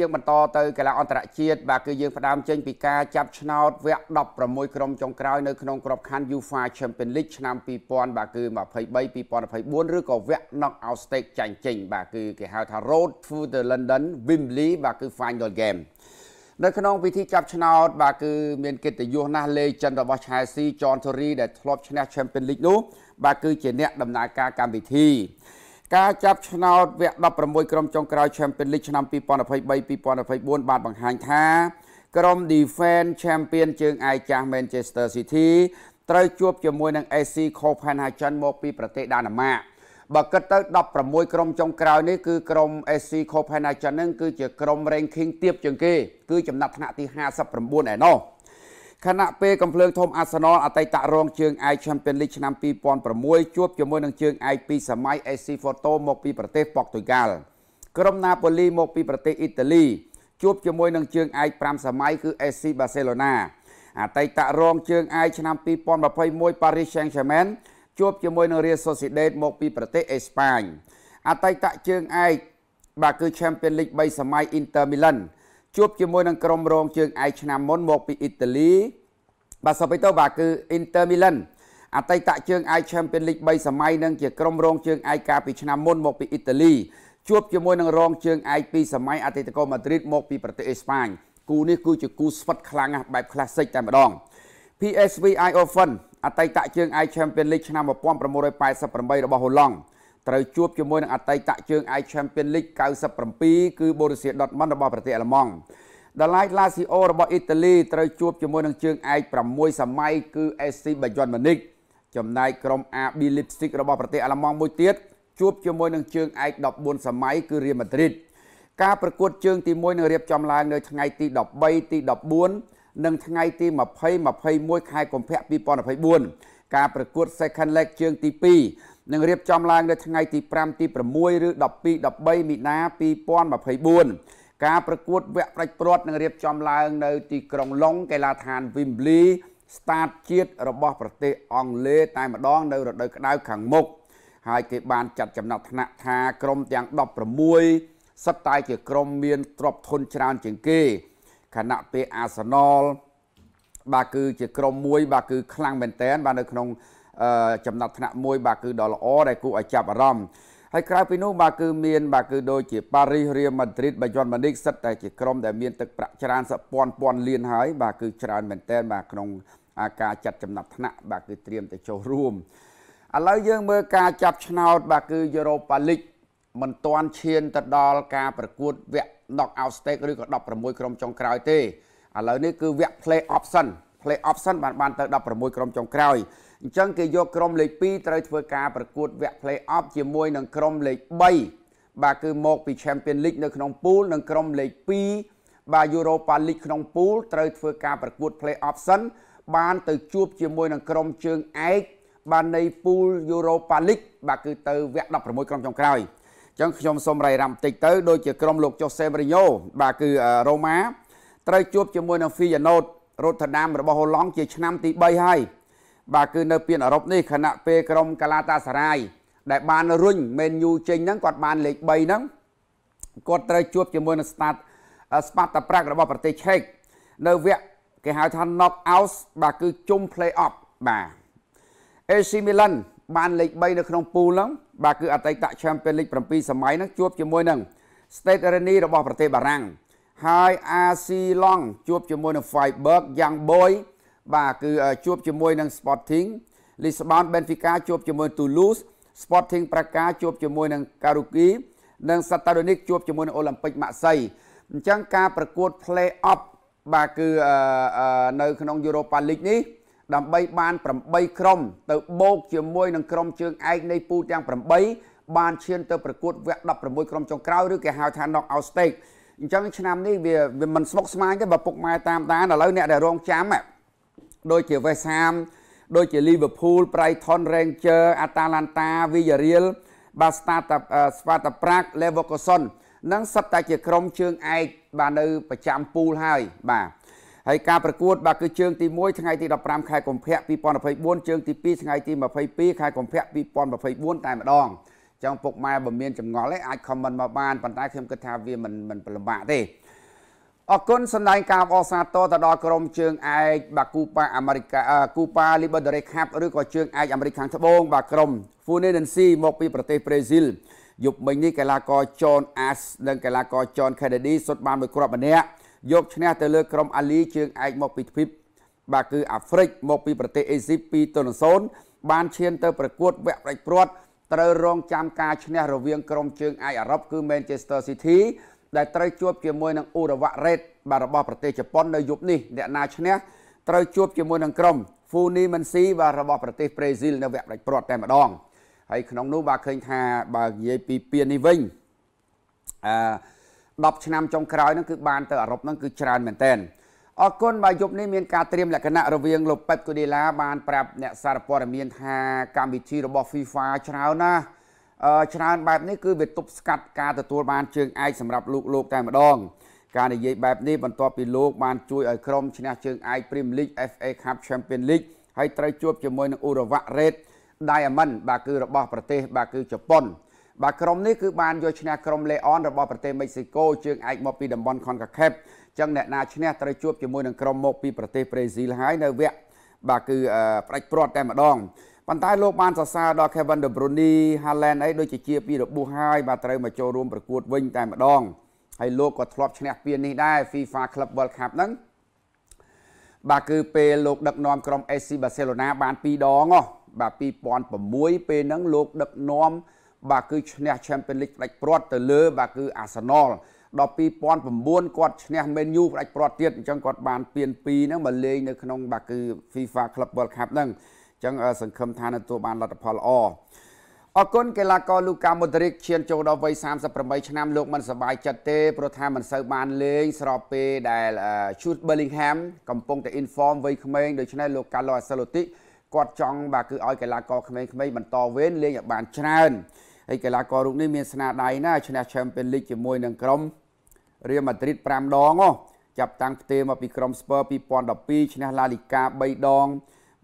យើងបន្តទៅកីឡាអន្តរជាតិបាទគឺយើងផ្ដើមចេញពីការចាប់ឆ្នោតវគ្គ16ក្រុមចុងក្រោយនៅក្នុងក្របខ័ណ្ឌ UEFA Champions League ឆ្នាំ2000បាទគឺ23 2024ឬក៏វគ្គ Knockout Stage ចាញ់ចេញបាទគឺគេហៅថា Road to the London Wembley បាទគឺ Final Game នៅក្នុងពិធីចាប់ឆ្នោត បាទគឺមានកិត្តិយសណាស់លេជិនរបស់ Chelsea John Terry ដែលធ្លាប់ឈ្នះ Champions League នោះបាទគឺជាអ្នក ដំណើរការកម្មវិធីការចាប់ឆ្នោតវគ្គ16ក្រុមចុងក្រោយ Champions League ឆ្នាំ2023-2024បានបង្ហាញថាក្រុម Defend Champion ជើងឯកចាស់ Manchester City ត្រូវជួបជាមួយនឹង AC Copenhagen មកពីប្រទេសដាណឺម៉ាកបើគិតទៅ16ក្រុមចុងក្រោយនេះគឺក្រុម SC Copenhagen នឹងគឺជាក្រុម ranking ទាបជាងគេគឺចំណាប់ថ្នាក់ទី59ឯណោះខណៈពេលកំភ្លើងធំអាសណលអតីតរងជើងឯក Champions League ឆ្នាំ2006ជួបជាមួយនឹងជើងឯកពីសម័យ SC Porto មកពីប្រទេសប៉ុកទុយហ្គាល់ក្រុមណាប៉ូលីមកពីប្រទេសអ៊ីតាលីជួបជាមួយនឹងជើងឯក5សម័យគឺ SC Barcelona អតីតរងជើងឯកឆ្នាំ2021 Paris Saint-Germain ជួបជាមួយនឹង Real Sociedad មកពីប្រទេសអេស្ប៉ាញអតីតជើងឯកបាទគឺ Champions League 3សម័យ Inter Milan ជួបជាមួយនឹងក្រុមរងជើងឯកឆ្នាំមុនមកពីអ៊ីតាលីបាទសូម្បីតូបាទគឺ Inter Milan អតីតជើងឯក Champions League 3សម័យនិងជាក្រុមរងជើងឯកកាលពីឆ្នាំមុនមកពីអ៊ីតាលីជួបជាមួយនឹងរងជើងឯកពីសម័យអតីតកូម៉ាឌ្រីតមកពីប្រទេសអេស្ប៉ាញគូនេះគឺជាគូស្វិតខ្លាំងណាស់បែប classic តែម្ដង PSV Eindhoven អតីតជើងឯក Champions League ឆ្នាំ1988របស់ហូឡង់ត្រូវជួបជាមួយ នឹងអតីតជើងឯក Champions League 97គឺ Borussia Dortmund របស់ប្រទេសអាល្លឺម៉ង់ដល់ឡៃឡាស៊ីអូរបស់អ៊ីតាលីត្រូវជួបជាមួយនឹងជើងឯក6សម័យគឺ SC Bayern Munich ចំណែកក្រុម RB Leipzig របស់ប្រទេសអាល្លឺម៉ង់មួយទៀតជួបជាមួយនឹងជើងឯក14សម័យគឺ Real Madrid ការប្រកួតជើងទី1នឹងរៀបចំឡើងនៅថ្ងៃទី13ទី14និងថ្ងៃទី20 21ខែកុម្ភៈ2024ការប្រកួត second leg ជើងទី2នឹងរៀបចំឡើងនៅថ្ងៃទី5ទី6ឬ12 13មីនា2024ការប្រកួតវគ្គប្រាច់ព្រាត់នឹងរៀបចំឡើង នៅ ទីក្រុងឡុងកីឡាដ្ឋាន Wembley ស្តាតជាតិរបស់ប្រទេសអង់គ្លេសតែម្ដង នៅរដូវក្តៅខាងមុខហើយគេបានចាត់ចំណាត់ថ្នាក់ថាក្រុមទាំង16សិតតែជាក្រុមមានទ្រព្យធនច្រើនជាងគេខណៈពេល Arsenal បាទគឺជាក្រុមមួយ បាទគឺខ្លាំងមែនតើបាទនៅក្នុងចំណាត់ថ្នាក់មួយ បាទគឺដ៏ល្អដែលគួរឲ្យចាប់អារម្មណ៍ហើយក្រៅពីនោះបាទគឺមានបាទគឺដូចជាប៉ារីសរៀលម៉ាឌ្រីតបាយ័នម៉ូនីកសិតតែជាក្រុមដែលមានទឹកប្រាក់ច្រើនសពាន់ពាន់លានហើយបាទគឺច្រើនមែនទែនបាទក្នុងការចាត់ចំណាត់ថ្នាក់បាទគឺត្រៀមទៅចូលរួមឥឡូវយើងមើលការចាប់ឆ្នោតបាទគឺ Europa League មិនទាន់ឈានទៅដល់ការប្រកួតវគ្គ knockout stage ឬក៏16ក្រុមចុងក្រោយទេឥឡូ w នេះគឺវគ្គ play option play option បានបានទៅ16ក្រុមចុងក្រោយអញ្ចឹងគេយកក្រុមលេខ2ត្រូវធ្វើការប្រកួតវគ្គ play off ជាមួយនឹងក្រុមលេខ3បាទគឺមកពី Champion League នៅ ក្នុងពូលនិងក្រុមលេខ2បាទ Europa League ក្នុងពូលត្រូវធ្វើការប្រកួត play off សិនបានទៅជួបជាមួយនឹងក្រុមជើងឯកបាននៃពូល Europa League បាទគឺទៅវគ្គ16ក្រុមចុងក្រោយអញ្ចឹងខ្ញុំសូមរាយរ៉ាំបន្តិចទៅដូចជាក្រុមលោក Jose Mourinho បាទគឺរ៉ូម៉ាត្រូវជួបជាមួយនឹង Feyenoord Rotterdam របស់ហូឡង់ជាឆ្នាំទី3ហើយបាទគឺនៅពានអឺរ៉ុបនេះខណៈពេលក្រុមកាឡាតាសារាយដែលបានរុញមែនយូចេញហ្នឹងគាត់បានលេខ3ហ្នឹងគាត់ត្រូវជួបជាមួយនឹងស្តាតស្ប៉ាតាប្រាក់របស់ប្រទេសឆេកនៅវគ្គគេហៅថា knock out បាទគឺជុំ play off បាទ AC Milan បានលេខ3នៅក្នុងពូលហ្នឹងបាទគឺអតីត Champions League 7សម័យហ្នឹងជួបជាមួយនឹង Stade Rennes របស់ប្រទេសបារាំងហើយ AC Long ជួប ជាមួយនឹង Freiburg Young Boys បាទគឺជួបជាមួយនឹង Sporting Lisbon Benfica ជួបជាមួយ Toulouse Sporting Braga ជួបជាមួយនឹង Karuki និង Saturnic ជួបជាមួយនឹង Olympic Marseille អញ្ចឹងការប្រកួត Play Off បាទគឺនៅក្នុង Europa League នេះដើម្បីបាន8ក្រុម ទៅបូកជាមួយនឹងក្រុម ជើងឯកនៃពូទាំង8បានឈានទៅប្រកួតវគ្គ16ក្រុមចុងក្រោយឬគេហៅថា knock out stage អញ្ចឹងឆ្នាំនេះវាមិនស្មុគស្មាញទេបើពុកម៉ែតាមដានឥឡូវអ្នកដែលរងចាំហ្នឹងដូចជា West Ham ដូចជា Liverpool Brighton Ranger Atalanta Villarreal បាទ Sparta Sparta Prague Leverkusen នឹងសិតតែជាក្រុមជើងឯកបាទនៅប្រចាំពូលហើយបាទហើយការប្រកួតបាទគឺជើងទី1ថ្ងៃទី15ខែកុម្ភៈ2024ជើងទី2ថ្ងៃទី22ខែកុម្ភៈ2024តែម្ដងចឹងពុកម៉ែបើមានចម្ងល់ឯងអាច comment មកបានប៉ុន្តែខ្ញុំគិតថាវាមិនមិនប្រលំបាកទេអរគុណសម្ដែងការអបអរសាទរទៅដល់ក្រុមជើងឯកបាគូប៉ាអាមេរិកាគូប៉ាលីបដរេខាប់ឬក៏ជើងឯកអាមេរិកខាងត្បូងបាទក្រុម Fluminense មកពីប្រទេសប្រេស៊ីលយប់មិញនេះកីឡាករ John Ash និងកីឡាករ John Kennedy សុទ្ធបានមួយគ្រាប់ម្នាក់យកឈ្នះទៅលើក្រុម Ali ជើងឯកមកពីទ្វីបបាទគឺអាហ្វ្រិកមកពីប្រទេសអេស៊ី2ទល់នឹង0បានឈានទៅប្រកួតវគ្គផ្ដាច់ព្រាត់ត្រូវរងចាំការឈ្នះរវាងក្រុមជើងឯកអឺរ៉ុបគឺ Manchester City ដែលត្រូវជួបជាមួយនឹងអ៊ូរ៉ាវ៉ារ៉េតបាទរបស់ប្រទេសជប៉ុននៅយប់នេះអ្នកណាឈ្នះត្រូវជួបជាមួយនឹងក្រុម Funi Mansi បាទរបស់ប្រទេសប្រេស៊ីលនៅវគ្គផ្ដាច់ព្រាត់តែម្ដងហើយក្នុងនោះបាទឃើញថាបើនិយាយពីពៀននេះវិញអឺ10ឆ្នាំចុងក្រោយហ្នឹងគឺបានទៅអឺរ៉ុបហ្នឹងគឺច្រើនមែនតើអរគុណបាទយប់នេះមានការត្រៀមលក្ខណៈរវាងលោកប៉ែបកូដេឡាបានប្រាប់អ្នកសារព័ត៌មានថាកម្ពុជារបស់ FIFA ច្រើនណាស់ច្រើនបែបនេះគឺវាទប់ស្កាត់ការទទួលបានជើងឯកសម្រាប់លោកលោកតែម្ដង ការនិយាយបែបនេះបន្ទាប់ពីលោកបានជួយឲ្យក្រុមឈ្នះជើងឯក Premier League FA Cup Champions League ហើយត្រូវជួបជាមួយនឹង Urawa Red Diamond បាទគឺរបស់ប្រទេសបាទគឺជប៉ុនបាទក្រុមនេះគឺបានយកឈ្នះក្រុម Leon របស់ប្រទេសមិចស៊ីកូជើងឯកមកពីតំបន់ CONCACAF ចឹងអ្នកណាឈ្នះត្រូវជួបជាមួយនឹងក្រុមមកពីប្រទេសប្រេស៊ីលហើយនៅវគ្គបាទគឺផ្ដាច់ព្រាត់តែម្ដងប៉ុន្តែលោកបានសរសើរដល់ Kevin De Bruyne Haaland អីដូចជាជាពីរបួសហើយបាទត្រូវមកចូលរួមប្រកួតវិញតែម្ដងហើយលោកក៏ធ្លាប់ឈ្នះពាននេះដែរ FIFA Club World Cup ហ្នឹងបាទគឺពេលលោកដឹកនាំក្រុម AC Barcelona បាន2ដងហ៎បាទ2006ពេលហ្នឹងលោកដឹកនាំបាទគឺឈ្នះ Champions League ផ្ដាច់ព្រាត់ទៅលើបាទគឺ Arsenal ដល់2009គាត់ឈ្នះ Man U ផ្ដាច់ព្រាត់ទៀតអញ្ចឹងគាត់បានពាន2ហ្នឹងមកលេងនៅក្នុងបាទគឺ FIFA Club World Cup ហ្នឹងចឹងសង្ឃឹមថានឹងទទួលបានលទ្ធផលល្អអគុណកីឡាករលូកាមូឌ្រិកឈាន ចូលដល់វ័យ38ឆ្នាំលោកមិនសប្បាយចិត្តទេព្រោះថាមិនសូវបានលេងស្របពេលដែលឈូតប៊ឺលីងហាមកំពុងតែ inform វ័យក្មេងដូច្នេះលោកកាឡូអាសាឡូទីគាត់ចង់បាទគឺឲ្យកីឡាករក្មេងៗបន្តវេនលេងឲ្យបានច្រើនហើយកីឡាកររូបនេះមានស្នាដៃណាឈ្នះ Champions League ជាមួយនឹងក្រុម Real Madrid 5ដងចាប់តាំងផ្ទេរមកពីក្រុម Spurs 2012ឈ្នះ La Liga 3ដង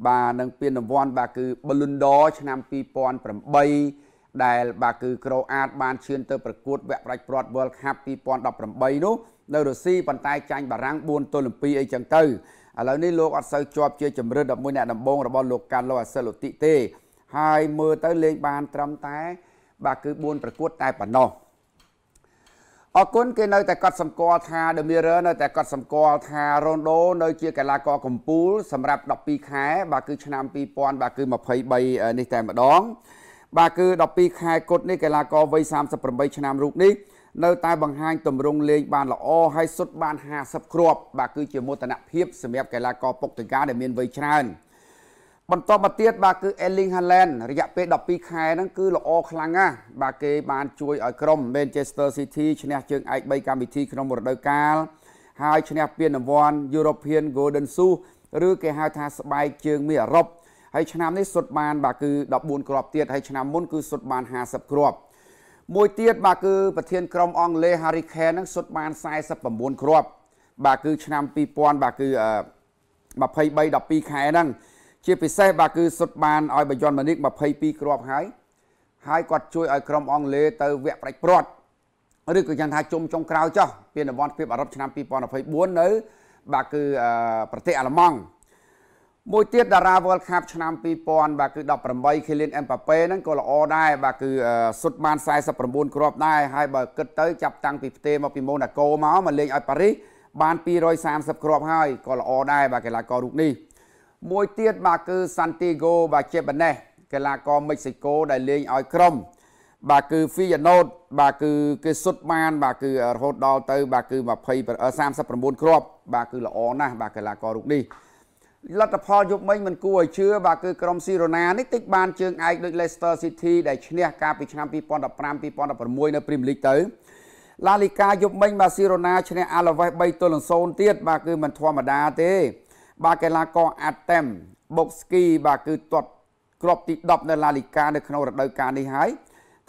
បាទនឹងពានរង្វាន់ បាទគឺ Ballon d'Or ឆ្នាំ2008ដែលបាទគឺក្រូអាតបានឈានទៅប្រកួតវគ្គប្រាច់ព្រាត់ World Cup 2018នោះនៅរុស្ស៊ីប៉ុន្តែចាញ់បារាំង4ទល់នឹង2អីចឹងទៅឥឡូវនេះលោកអត់សូវជាប់ជាជំរិត11អ្នកដំបងរបស់លោកកាឡូអាសិលូទីទេ ហើយមើលទៅលេងបាន ត្រឹមតែ បាទគឺ4ប្រកួតតែប៉ុណ្ណោះអរគុណគេនៅតែកត់សម្គាល់ថា The Mirror នៅតែកត់សម្គាល់ថា Rondo នៅ ជាកីឡាករកំពូលសម្រាប់12ខែ បាទគឺឆ្នាំ2000បាទគឺ23នេះតែម្ដង បាទគឺ12ខែគត់នេះកីឡាករវ័យ38ឆ្នាំរូបនេះនៅតែបង្ហាញទម្រង់លេងបានល្អហើយសុទ្ធបាន50គ្រាប់បាទគឺជាមោទនភាពសម្រាប់កីឡាករពុកតង្កាដែលមានវ័យច្រើន។បន្តមកទៀតបាទគឺ Erling Haaland រយៈពេល12ខែហ្នឹង គឺល្អខ្លាំងណាស់បាទគេបានជួយឲ្យក្រុម Manchester City ឈ្នះជើងឯក3កម្មវិធីក្នុងរដូវកាល ហើយឈ្នះពានរង្វាន់ European Golden Shoe ឬគេហៅថាស្បែកជើងមេអឺរ៉ុបហើយឆ្នាំនេះសុទ្ធបាន បាទគឺ14គ្រាប់ទៀតហើយឆ្នាំមុនគឺសុទ្ធបាន50គ្រាប់មួយទៀតបាទគឺប្រធានក្រុមអង់គ្លេស Harry Kane ហ្នឹងសុទ្ធបាន49គ្រាប់ បាទគឺឆ្នាំ2000បាទគឺ23 12ខែហ្នឹងជាពិសេសបាទគឺសុទ្ធបានឲ្យបាយ័នមនិក22គ្រាប់ហើយហើយគាត់ជួយឲ្យក្រុមអង់គ្លេសទៅវគ្គប្រាច់ព្រាត់ឬក៏យ៉ាងថាជុំចុងក្រោយចោះពានរង្វាន់ភាពអឺរ៉ុបឆ្នាំ2024នៅ បាទគឺប្រទេសអាល្លឺម៉ង់មួយទៀតតារា World Cup ឆ្នាំ2000បាទគឺ18 Kylian Mbappe ហ្នឹងក៏ល្អដែរបាទគឺសុទ្ធបាន49គ្រាប់ដែរហើយបើគិតទៅចាប់តាំងពីផ្ទេមកពីម៉ូណាកូមកមកលេងឲ្យប៉ារីសបាន230គ្រាប់ហើយក៏ល្អដែរបាទកីឡាកររូបនេះមួយទៀតបាទគឺ Santiago បាទជាបណេះកីឡាករមិចស៊ីកូដែលលេងឲ្យក្រុមបាទគឺ Feyenoord បាទគឺគេសុទ្ធបាន បាទគឺរហូតដល់ទៅ បាទគឺ20 39គ្រាប់បាទគឺល្អណាស់បាទកីឡាកររូបនេះលទ្ធផលយប់មិញមិនគួរឲ្យជឿបាទគឺក្រុមស៊ីរ៉ូណានេះតិចបានជើងឯកដូច Leicester City ដែលឈ្នះកាលពីឆ្នាំ2015 2016នៅ Premier League ទៅ La Liga យប់មិញបាទស៊ីរ៉ូណាឈ្នះ Alaves 3ទល់នឹង0ទៀតបាទគឺមិនធម្មតាទេបាទកីឡាករអាតែមបុកស្គីបាទគឺទាត់គ្រាប់ទី10នៅឡាលីកានៅក្នុងរដូវកាលនេះហើយ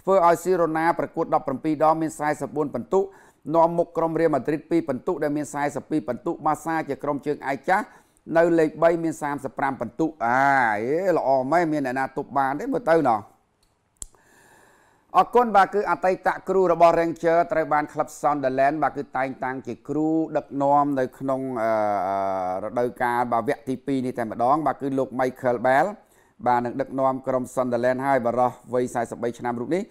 ធ្វើឲ្យស៊ីរ៉ូណាប្រកួត17ដងមាន44ពិន្ទុនាំមុខក្រុមរៀលម៉ាឌ្រីត2ពិន្ទុដែលមាន42ពិន្ទុបាសាជាក្រុមជើងឯកចាស់នៅលេខ3មាន35ពិន្ទុអាយល្អមែនមានអ្នកណាទប់បានទេមើលទៅណោះអរគុណបាទគឺអតីតគ្រូរបស់ Ranger ត្រូវបានក្លឹប Sunderland បាទគឺតែងតាំងជាគ្រូដឹកនាំនៅក្នុងរដូវកាលបាទវគ្គទី2នេះតែម្ដងបាទគឺលោក Michael Bell បាទនឹងដឹកនាំក្រុម Sunderland ហើយបារោះវ័យ43ឆ្នាំរូបនេះ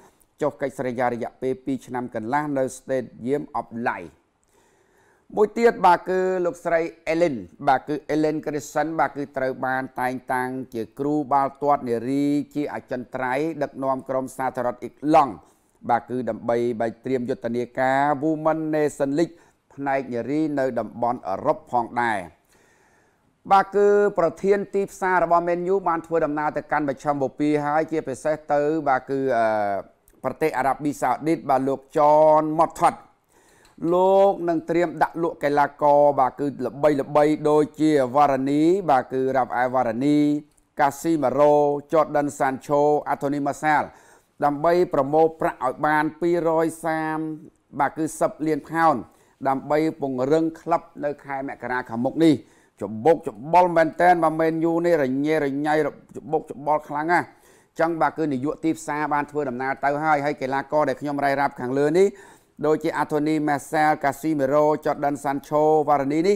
ចុះកិច្ចសន្យារយៈពេល2ឆ្នាំកន្លះនៅ Stadium of Light មួយទៀតបាទគឺលោកស្រីអេលិនបាទគឺអេលិនគ្រីសិនបាទគឺត្រូវបានតែងតាំងជា គ្រូបាល់ទាត់នារីជាអចិន្ត្រៃយ៍ដឹកនាំក្រុមសាធារណរដ្ឋអ៊ីក្លង់បាទគឺដើម្បីបាយត្រៀមយុទ្ធនាការ Women Nation League ផ្នែកនារីនៅតំបន់អឺរ៉ុបផងដែរបាទគឺប្រធាន ទីផ្សាររបស់ Man U បានធ្វើដំណើរទៅកាន់មជ្ឈមបូព៌ាហើយជាពិសេសទៅ បាទគឺប្រទេស អារ៉ាប៊ីសាអូឌីតបាទលោកចនម៉តថតលោកនឹងត្រៀមដាក់លក់កីឡាករបាទគឺល្បីល្បី ដូចជាវ៉ារ៉ានី បាទគឺរ៉ាប់អែវ៉ារ៉ានី កាស៊ីម៉ារ៉ូចតដិនសានឆូអាតូនីម៉ាសាលដើម្បីប្រមូលប្រាក់ឲ្យបាន230បាទគឺ10លានផោនដើម្បីពង្រឹងក្លឹបនៅខែមករាខាងមុខនេះច្បុកច្បល់មែន តែនបាទមែនយូនេះរញ៉េរញ៉ៃច្បុកច្បល់ខ្លាំងណាស់ចឹងបាទគឺនាយកទីផ្សារបានធ្វើដំណើរទៅហើយហើយកីឡាករដែលខ្ញុំរាយរាប់ខាងលើនេះដូចជា Anthony Martial Casemiro Jordan Sancho វ៉ារ៉ានីនេះ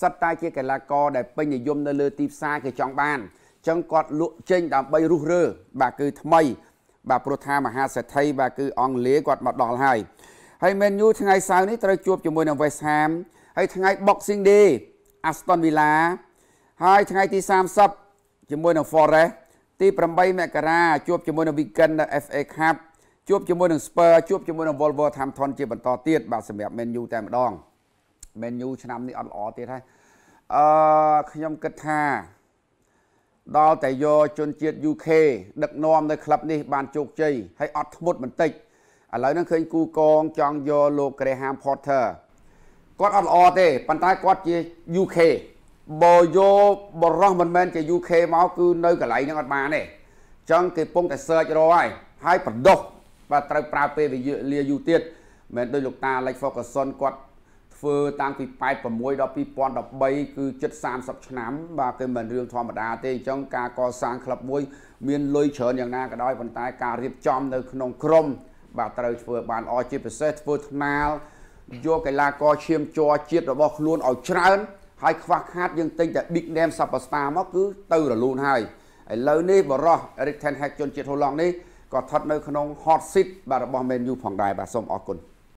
សិតតែជាកីឡាករដែលពេញនិយមនៅលើទីផ្សារគេចង់បានចឹងគាត់លក់ចេញ ដើម្បីរុះរើបាទគឺថ្មី បាទព្រោះថាមហាសេដ្ឋីបាទគឺអង់គ្លេសគាត់មកដល់ហើយហើយ Man U ថ្ងៃសៅរ៍នេះត្រូវជួបជាមួយនឹង West Ham ហើយថ្ងៃ Boxing Day Aston Villa ហើយថ្ងៃទី30ជាមួយនឹង Forest ទី8មករាជួបជាមួយនឹង Wigan FA Cup ជួបជាមួយនឹង Spur ជួបជាមួយនឹង Wolverhampton ជាបន្តទៀតបាទសម្រាប់ Man U តែម្ដង Man U ឆ្នាំនេះអត់ល្អទៀតហើយអឺខ្ញុំគិតថាដល់តែយកជនជាតិ UK ដឹកនាំនៅក្លឹបនេះ បានជោគជ័យហើយអត់ធ្មត់បន្តិចឥឡូវហ្នឹងឃើញគូកងចង់យកលោក Graham Potter គាត់អត់ល្អទេប៉ុន្តែគាត់ជា UK បើយកបរោះមិនមែនជា UK មកគឺនៅកន្លែងហ្នឹងអត់បានទេអញ្ចឹងគេពងតែ search រកហើយហើយប្រដុសបាទត្រូវប្រើពេលវេលាយូរទៀតមិនដូចលោកតា Alex Ferguson គាត់ធ្វើតាំងពី86ដល់2013គឺជិត30ឆ្នាំបាទគឺមិនរឿងធម្មតាទេអញ្ចឹងការកសាងក្លឹបមួយមានលុយច្រើនយ៉ាងណាក៏ដោយប៉ុន្តែការរៀបចំនៅក្នុងក្រុមបាទត្រូវធ្វើបានល្អជាពិសេសធ្វើថ្នាលយកកីឡាករឈាមជ័រជាតិរបស់ខ្លួនឲ្យច្រើន ហើយខ្វះខាតយើងទិញតែ big name superstar មកគឺទៅរលូនហើយឥឡូវនេះបរោះ Erik ten Hag ជនជាតិហូឡង់នេះគាត់ថត់នៅក្នុង hot seat បាទរបស់ Man U ផងដែរបាទសូមអរគុណ